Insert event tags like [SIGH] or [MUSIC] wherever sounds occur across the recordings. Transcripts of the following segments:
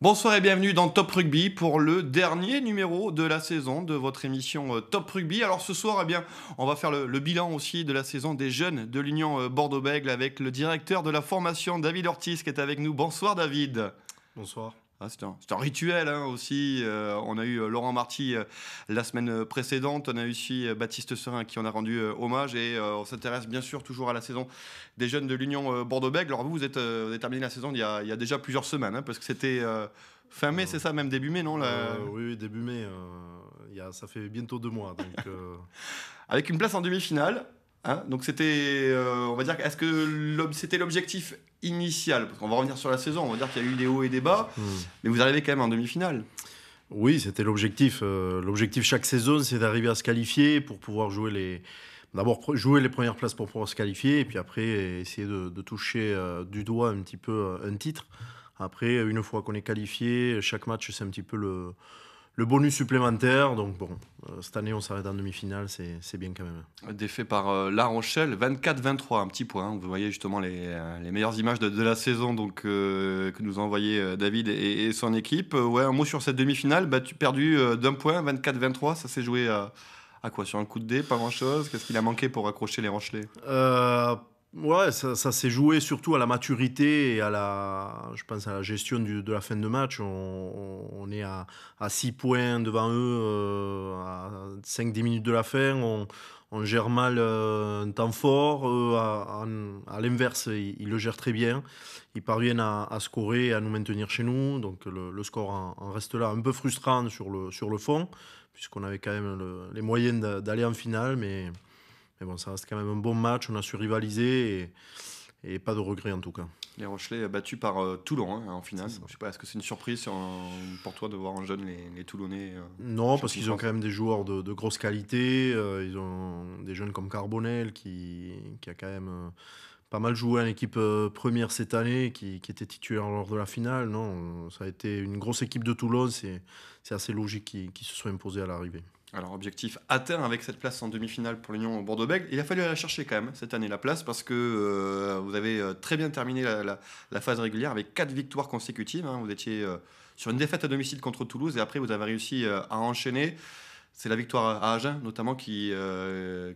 Bonsoir et bienvenue dans Top Rugby pour le dernier numéro de la saison de votre émission euh, Top Rugby. Alors ce soir, eh bien, on va faire le, bilan aussi de la saison des jeunes de l'Union euh, Bordeaux-Bègle avec le directeur de la formation David Ortiz qui est avec nous. Bonsoir David. Bonsoir. Ah, c'est, un, rituel hein, aussi. Euh, on a eu euh, Laurent Marty euh, la semaine précédente. On a eu aussi Baptiste Serin qui en a rendu hommage. Et on s'intéresse bien sûr toujours à la saison des jeunes de l'Union Bordeaux-Bègles. Alors vous, vous, êtes, avez terminé la saison il y a, déjà plusieurs semaines hein, parce que c'était fin mai, c'est ça, même début mai, non la... oui, début mai. ça fait bientôt deux mois. [LAUGHS] Avec une place en demi-finale Hein, donc c'était, euh, on va dire, est-ce que c'était l'objectif initial Parce qu'on va revenir sur la saison, on va dire qu'il y a eu des hauts et des bas, hmm. mais vous arrivez quand même en demi-finale. Oui, c'était l'objectif. Euh, l'objectif chaque saison, c'est d'arriver à se qualifier pour pouvoir jouer les. D'abord, jouer les premières places pour pouvoir se qualifier, et puis après, essayer de, toucher euh, du doigt un petit peu un titre. Après, une fois qu'on est qualifié, chaque match, c'est un petit peu le le bonus supplémentaire. Donc bon, euh, cette année, on s'arrête en demi-finale, c'est bien quand même. Défait par euh, La Rochelle, 24-23, un petit point. Hein. Vous voyez justement les, euh, meilleures images de, la saison donc, que nous ont envoyé David et, son équipe. ouais, un mot sur cette demi-finale, battu tu perdu d'un point, 24-23, ça s'est joué à, à, quoi Sur un coup de dé, pas grand-chose Qu'est-ce qu'il a manqué pour accrocher les Rochelais Ouais, ça, s'est joué surtout à la maturité et à la, je pense à la gestion de la fin de match. On, est à, 6 points devant eux, euh, à 5-10 minutes de la fin. On, gère mal euh, un temps fort. Eux, à, l'inverse, ils, le gèrent très bien. Ils parviennent à, scorer et à nous maintenir chez nous. Donc le, score en, reste là, un peu frustrant sur le, sur le fond, puisqu'on avait quand même les moyens d'aller en finale. mais mais bon, ça reste quand même un bon match. On a su rivaliser et, pas de regrets en tout cas. Les Rochelais euh, battus par euh, Toulon hein, en finale. Je sais pas, est-ce que c'est une surprise pour toi de voir en jeune les, Toulonnais euh, Non, parce qu'ils ont quand même des joueurs de, grosse qualité. ils ont des jeunes comme Carbonel qui, a quand même pas mal joué en équipe première cette année, qui, était titulaire lors de la finale. Non, ça a été une grosse équipe de Toulon. C'est assez logique qu'ils se soient imposés à l'arrivée. Alors, objectif atteint avec cette place en demi-finale pour l'Union Bordeaux-Bègles. Il a fallu aller la chercher quand même cette année la place parce que euh, vous avez euh, très bien terminé la, phase régulière avec quatre victoires consécutives. Hein. Vous étiez euh, sur une défaite à domicile contre Toulouse et après vous avez réussi à enchaîner. C'est la victoire à Agen notamment qui,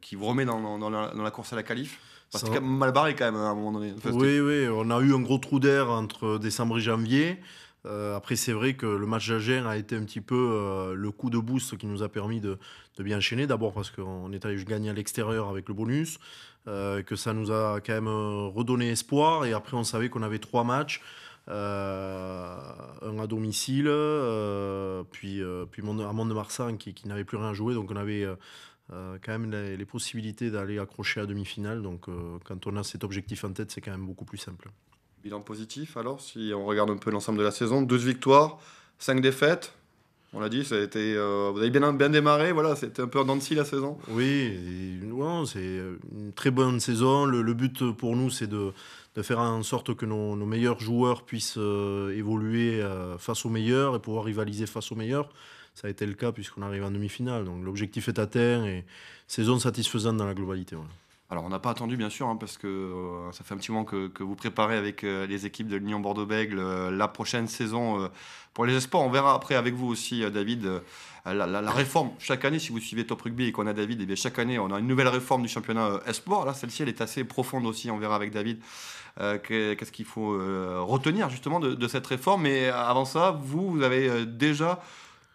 qui vous remet dans, dans, la, course à la qualif. quand même mal barré quand même hein, à un moment donné. oui, oui, on a eu un gros trou d'air entre décembre et janvier. Euh, après, c'est vrai que le match d'Agen a été un petit peu euh, le coup de boost qui nous a permis de, bien enchaîner. D'abord parce qu'on est allé gagner à l'extérieur avec le bonus, euh, que ça nous a quand même redonné espoir. Et après, on savait qu'on avait trois matchs. un à domicile, puis, puis à Mont-de-Marsan qui, n'avait plus rien à jouer. Donc on avait quand même les, les possibilités d'aller accrocher à demi-finale. Donc quand on a cet objectif en tête, c'est quand même beaucoup plus simple. Bilan positif, alors, si on regarde un peu l'ensemble de la saison 12 victoires, 5 défaites. On l'a dit, ça a été, euh, vous avez bien, bien démarré, voilà, c'était un peu en dents de la saison. Oui, c'est une très bonne saison. Le, but pour nous, c'est de, de, faire en sorte que nos, meilleurs joueurs puissent euh, évoluer euh, face aux meilleurs et pouvoir rivaliser face aux meilleurs. Ça a été le cas puisqu'on arrive en demi-finale. Donc l'objectif est atteint et saison satisfaisante dans la globalité. Ouais. Alors, on n'a pas attendu, bien sûr, hein, parce que euh, ça fait un petit moment que, vous préparez avec euh, les équipes de l'Union Bordeaux-Bègle euh, la prochaine saison pour les esports. On verra après avec vous aussi, David, la, réforme. Chaque année, si vous suivez Top Rugby et qu'on a David, et eh bien chaque année, on a une nouvelle réforme du championnat esports. Là, celle-ci, elle est assez profonde aussi. On verra avec David qu'est-ce qu'il faut retenir justement de, de, cette réforme. Mais avant ça, vous, vous avez déjà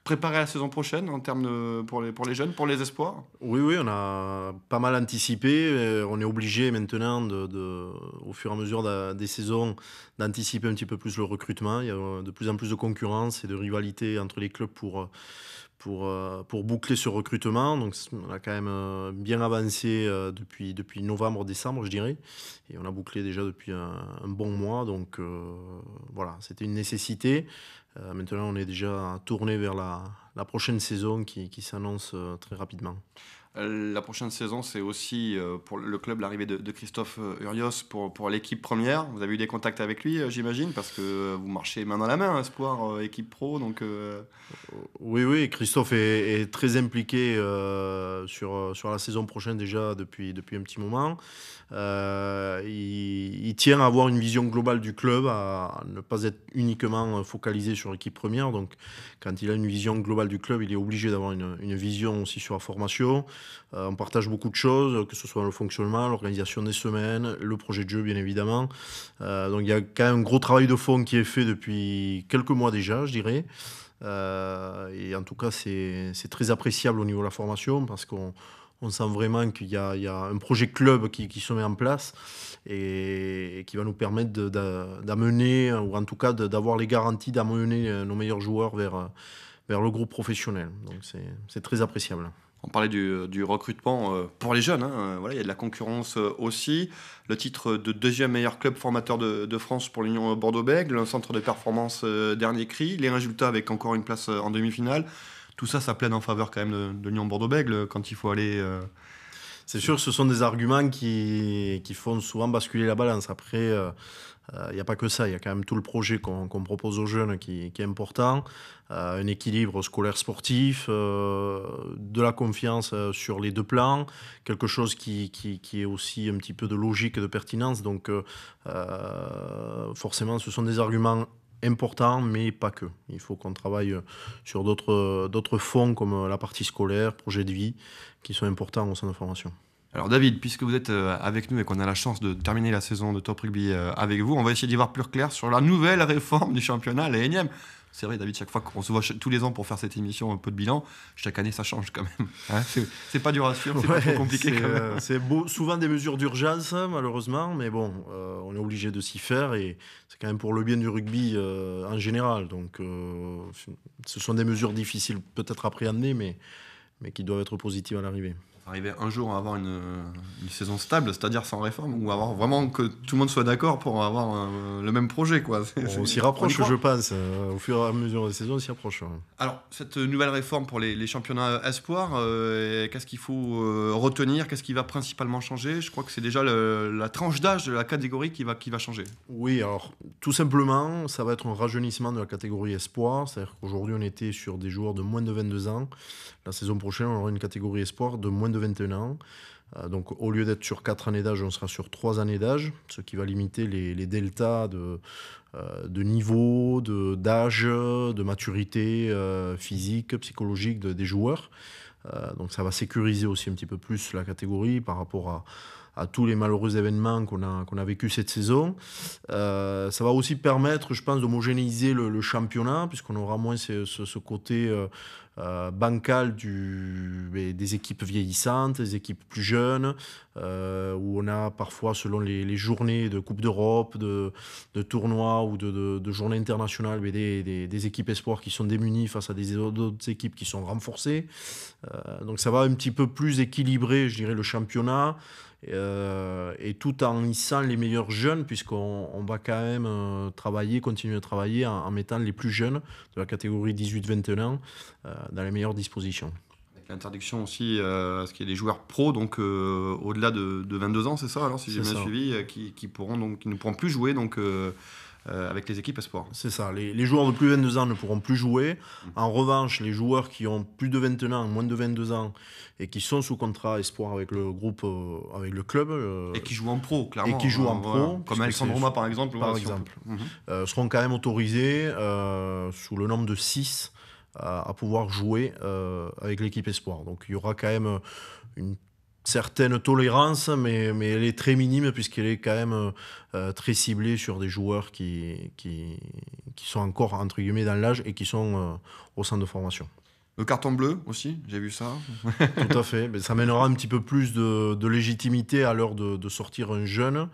préparer la saison prochaine en termes pour, les, pour les jeunes, pour les espoirs Oui, oui, on a pas mal anticipé. Euh, on est obligé maintenant, de, au fur et à mesure des saisons, d'anticiper un petit peu plus le recrutement. Il y a euh, de plus en plus de concurrence et de rivalité entre les clubs pour, euh, euh, pour, boucler ce recrutement. Donc, on a quand même euh, bien avancé euh, depuis, depuis novembre, décembre, je dirais. Et on a bouclé déjà depuis un, un bon mois. Donc, voilà, c'était une nécessité. maintenant, on est déjà tourné vers la, prochaine saison qui, qui s'annonce très rapidement. Euh, la prochaine saison, c'est aussi euh, pour le club l'arrivée de, Christophe euh, Urios pour, l'équipe première. Vous avez eu des contacts avec lui, j'imagine, parce que vous marchez main dans la main, Espoir, équipe pro. Donc, Oui, oui, Christophe est, très impliqué sur, la saison prochaine déjà depuis, un petit moment. il, tient à avoir une vision globale du club, à, ne pas être uniquement focalisé sur l'équipe première. Donc, quand il a une vision globale du club, il est obligé d'avoir une vision aussi sur la formation. Euh, on partage beaucoup de choses, que ce soit le fonctionnement, l'organisation des semaines, le projet de jeu, bien évidemment. Euh, donc il y a quand même un gros travail de fond qui est fait depuis quelques mois déjà, je dirais. Euh, et en tout cas, c'est très appréciable au niveau de la formation parce qu'on sent vraiment qu'il y, a un projet club qui, se met en place et, qui va nous permettre d'amener, ou en tout cas d'avoir les garanties d'amener nos meilleurs joueurs vers, vers le groupe professionnel. Donc c'est très appréciable. On parlait du, euh, recrutement euh, pour les jeunes. Hein. Euh, voilà, il y a de la concurrence aussi. Le titre de deuxième meilleur club formateur de, France pour l'Union Bordeaux-Bègles, un centre de performance dernier cri, les résultats avec encore une place en demi-finale. Tout ça, ça plaide en faveur quand même de, de l'Union Bordeaux-Bègles quand il faut aller c'est sûr, ce sont des arguments qui, font souvent basculer la balance. Après, il euh, n'y euh, a pas que ça. Il y a quand même tout le projet qu'on propose aux jeunes qui, est important. Euh, un équilibre scolaire-sportif, de la confiance sur les deux plans, quelque chose qui, qui, est aussi un petit peu de logique et de pertinence. Donc, forcément, ce sont des arguments important, mais pas que. Il faut qu'on travaille euh, sur euh, d'autres fonds comme euh, la partie scolaire, projet de vie, qui sont importants au sein de formation. Alors David, puisque vous êtes avec nous et qu'on a la chance de terminer la saison de Top Rugby avec vous, on va essayer d'y voir plus clair sur la nouvelle réforme du championnat, la énième. C'est vrai, David, chaque fois qu'on se voit tous les ans pour faire cette émission, un peu de bilan, chaque année ça change quand même. Hein [LAUGHS] ce c'est pas dur à suivre, c'est pas trop compliqué quand même. Euh, c'est souvent des mesures d'urgence, hein, malheureusement, mais bon, euh, on est obligé de s'y faire et c'est quand même pour le bien du rugby euh, en général. Donc, ce sont des mesures difficiles peut-être à appréhender, mais, mais qui doivent être positives à l'arrivée arriver un jour à avoir une, une saison stable, c'est-à-dire sans réforme, ou avoir vraiment que tout le monde soit d'accord pour avoir euh, le même projet. Quoi. [LAUGHS] On s'y rapproche, je pense. Euh, au fur et à mesure des saisons, on s'y rapproche. Alors, cette nouvelle réforme pour les, les championnats espoirs, euh, qu'est-ce qu'il faut retenir Qu'est-ce qui va principalement changer Je crois que c'est déjà la tranche d'âge de la catégorie qui va, qui va changer. Oui, alors, tout simplement, ça va être un rajeunissement de la catégorie espoir. C'est-à-dire qu'aujourd'hui, on était sur des joueurs de moins de 22 ans. La saison prochaine, on aura une catégorie espoir de moins de 21 ans. Euh, donc au lieu d'être sur 4 années d'âge, on sera sur 3 années d'âge, ce qui va limiter les, deltas de, euh, de niveau, d'âge, de, maturité euh, physique, psychologique des joueurs. donc ça va sécuriser aussi un petit peu plus la catégorie par rapport à, tous les malheureux événements qu'on a, qu'on a vécu cette saison. ça va aussi permettre, je pense, d'homogénéiser le, le, championnat, puisqu'on aura moins ce, côté euh, bancal du, des équipes vieillissantes, des équipes plus jeunes, euh, où on a parfois, selon les, journées de Coupe d'Europe, de, de, tournois ou de, journées internationales, des, équipes espoirs qui sont démunies face à d'autres équipes qui sont renforcées. Euh, donc ça va un petit peu plus équilibrer, je dirais, le championnat. et tout en hissant les meilleurs jeunes, puisqu'on va quand même travailler, continuer à travailler en, mettant les plus jeunes de la catégorie 18-21 ans dans les meilleures dispositions. Avec l'interdiction aussi à euh, ce qu'il y ait des joueurs pro, donc euh, au-delà de, 22 ans, c'est ça Alors, si j'ai bien suivi, euh, qui, pourront donc, qui ne pourront plus jouer donc, avec les équipes espoirs. C'est ça. Les, joueurs de plus de 22 ans ne pourront plus jouer. Mmh. En revanche, les joueurs qui ont plus de 21 ans, moins de 22 ans, et qui sont sous contrat espoir avec le groupe, avec le club. et qui jouent en pro, clairement. Et qui jouent hein, en pro. Comme Alexandre Roma, par exemple. Par exemple. Mmh. seront quand même autorisés sous le nombre de 6 à, pouvoir jouer euh, avec l'équipe espoir. Donc il y aura quand même euh, une certaine tolérance, mais, mais elle est très minime puisqu'elle est quand même euh, très ciblée sur des joueurs qui, qui, qui sont encore, entre guillemets, dans l'âge et qui sont au centre de formation. Le carton bleu aussi, j'ai vu ça. Tout à fait. Mais ça mènera un petit peu plus de, légitimité à l'heure de, sortir un jeune.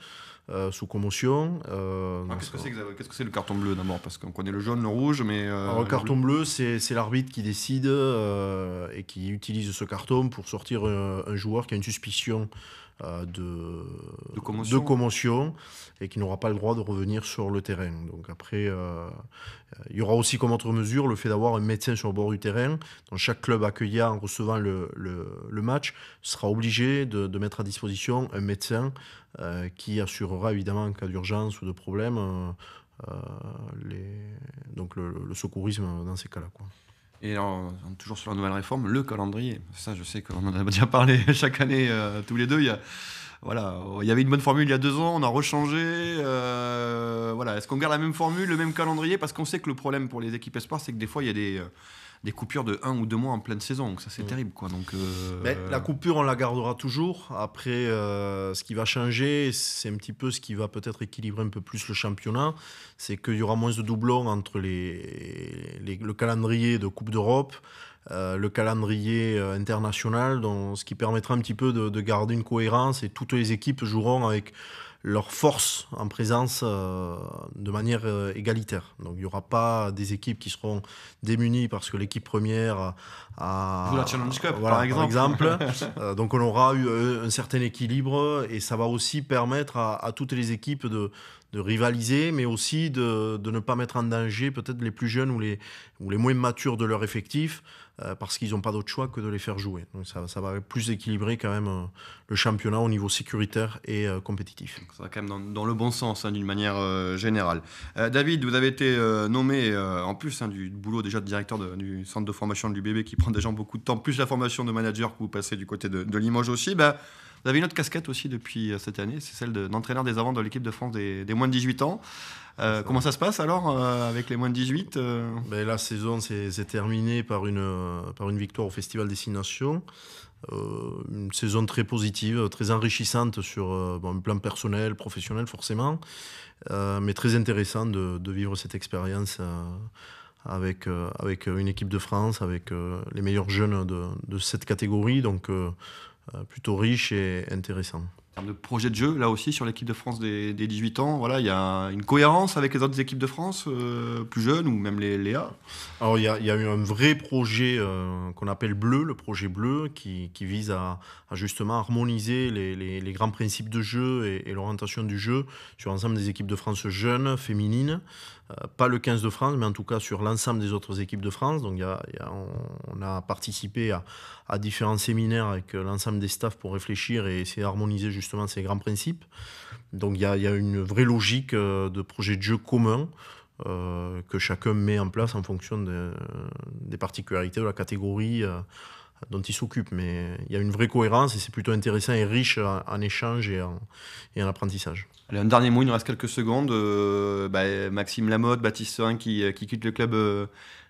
Euh, sous commotion. Euh, ah, qu'est-ce que c'est le carton bleu d'abord Parce qu'on connaît le jaune, le rouge, mais... Euh, le carton bleu, c'est l'arbitre qui décide et qui utilise ce carton pour sortir un, joueur qui a une suspicion de, de commotion. de, commotion. et qui n'aura pas le droit de revenir sur le terrain. Donc après, il y aura aussi comme autre mesure le fait d'avoir un médecin sur le bord du terrain. Donc chaque club accueillant, recevant le, le, le match, sera obligé de, de, mettre à disposition un médecin euh, qui assurera évidemment en cas d'urgence ou de problème euh, euh, les... donc le, secourisme dans ces cas-là. Et alors, toujours sur la nouvelle réforme, le calendrier. Ça, je sais qu'on en a déjà parlé [LAUGHS] chaque année, tous les deux. Il y a, voilà, il y avait une bonne formule il y a deux ans, on a rechangé. voilà, est-ce qu'on garde la même formule, le même calendrier Parce qu'on sait que le problème pour les équipes espoirs, c'est que des fois, il y a des, des coupures de un ou deux mois en pleine saison. Donc ça, c'est mm. terrible. Quoi. Donc, euh, la coupure, on la gardera toujours. Après, euh, ce qui va changer, c'est un petit peu ce qui va peut-être équilibrer un peu plus le championnat. C'est qu'il y aura moins de doublons entre les, le calendrier de Coupe d'Europe. Euh, le calendrier international, dont, ce qui permettra un petit peu de, garder une cohérence et toutes les équipes joueront avec leur force en présence euh, de manière euh, égalitaire. Donc il n'y aura pas des équipes qui seront démunies parce que l'équipe première a... la Challenge Cup, par exemple. [LAUGHS] Euh, donc on aura eu un certain équilibre et ça va aussi permettre à, à toutes les équipes de, de rivaliser, mais aussi de, de, ne pas mettre en danger peut-être les plus jeunes ou les, ou les moins matures de leur effectif, euh, parce qu'ils n'ont pas d'autre choix que de les faire jouer. Donc ça, ça va plus équilibrer quand même euh, le championnat au niveau sécuritaire et euh, compétitif. ça va quand même dans, dans le bon sens, hein, d'une manière générale. David, vous avez été nommé, en plus hein, du boulot déjà de directeur du centre de formation de l'UBB, qui prend déjà beaucoup de temps, plus la formation de manager que vous passez du côté de, Limoges aussi. Bah, vous avez une autre casquette aussi depuis euh, cette année, c'est celle d'entraîneur des avants de l'équipe de France des, moins de 18 ans. Euh, comment ça se passe alors euh, avec les moins de 18 ben, La saison s'est terminée par une, par une victoire au Festival Destination. une saison très positive, très enrichissante sur bon, un plan personnel, professionnel forcément, mais très intéressant de, vivre cette expérience avec, avec une équipe de France, avec les meilleurs jeunes de, de cette catégorie. Donc euh, plutôt riche et intéressant. En termes de projet de jeu, là aussi, sur l'équipe de France des, 18 ans, voilà, il y a une cohérence avec les autres équipes de France, euh, plus jeunes ou même les, e A Alors, il y, a eu un vrai projet euh, qu'on appelle bleu, le projet bleu, qui, vise à, justement harmoniser les, grands principes de jeu et, et l'orientation du jeu sur l'ensemble des équipes de France jeunes, féminines. Euh, pas le 15 de France, mais en tout cas sur l'ensemble des autres équipes de France. Donc, y on, a participé à, différents séminaires avec euh, l'ensemble des staffs pour réfléchir et essayer d'harmoniser justement ces grands principes. Donc, il y a, une vraie logique euh, de projet de jeu commun que chacun met en place en fonction des particularités de la catégorie dont il s'occupe. Mais il y a une vraie cohérence et c'est plutôt intéressant et riche en, échange et en, apprentissage. un dernier mot, il nous reste quelques secondes. Euh, bah, Maxime Lamotte, Baptiste Serin qui, euh, quitte le club euh,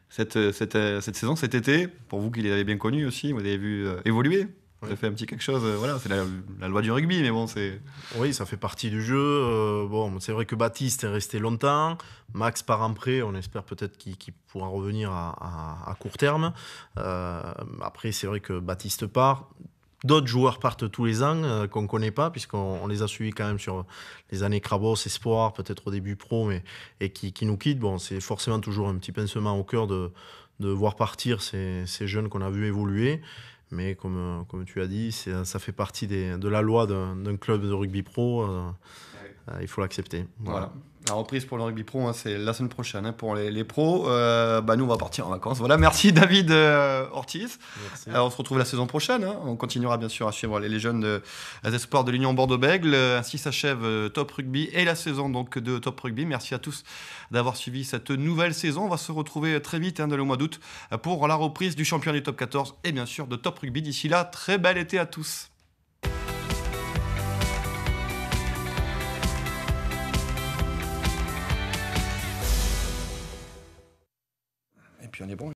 cette, saison, cet été. Pour vous qui les avez bien connus aussi, vous les avez vu évoluer ça fait un petit quelque chose. Euh, voilà, c'est la, loi du rugby, mais bon, c'est. Oui, ça fait partie du jeu. Euh, bon, c'est vrai que Baptiste est resté longtemps. Max part en prêt. On espère peut-être qu'il pourra revenir à, court terme. Euh, après, c'est vrai que Baptiste part. D'autres joueurs partent tous les ans qu'on ne connaît pas, puisqu'on les a suivis quand même sur les années Crabos, Espoir, peut-être au début pro, mais et qui, nous quittent. Bon, c'est forcément toujours un petit pincement au cœur de, voir partir ces, ces jeunes qu'on a vu évoluer. Mais euh, comme, tu as dit, euh, ça fait partie de la loi d'un club de rugby pro. Euh, il faut l'accepter. La reprise pour le rugby pro, hein, c'est la semaine prochaine hein, pour les, pros. Euh, bah, nous, on va partir en vacances. Voilà, merci [LAUGHS] David euh, Ortiz. Euh, on se retrouve la saison prochaine. Hein. On continuera bien sûr à suivre les, jeunes de, espoirs de l'Union Bordeaux-Bègle. Ainsi s'achève Top Rugby et la saison donc, de Top Rugby. Merci à tous d'avoir suivi cette nouvelle saison. On va se retrouver très vite dans le mois d'août pour la reprise du champion du Top 14 et bien sûr de Top Rugby. D'ici là, très bel été à tous. puis on est bon.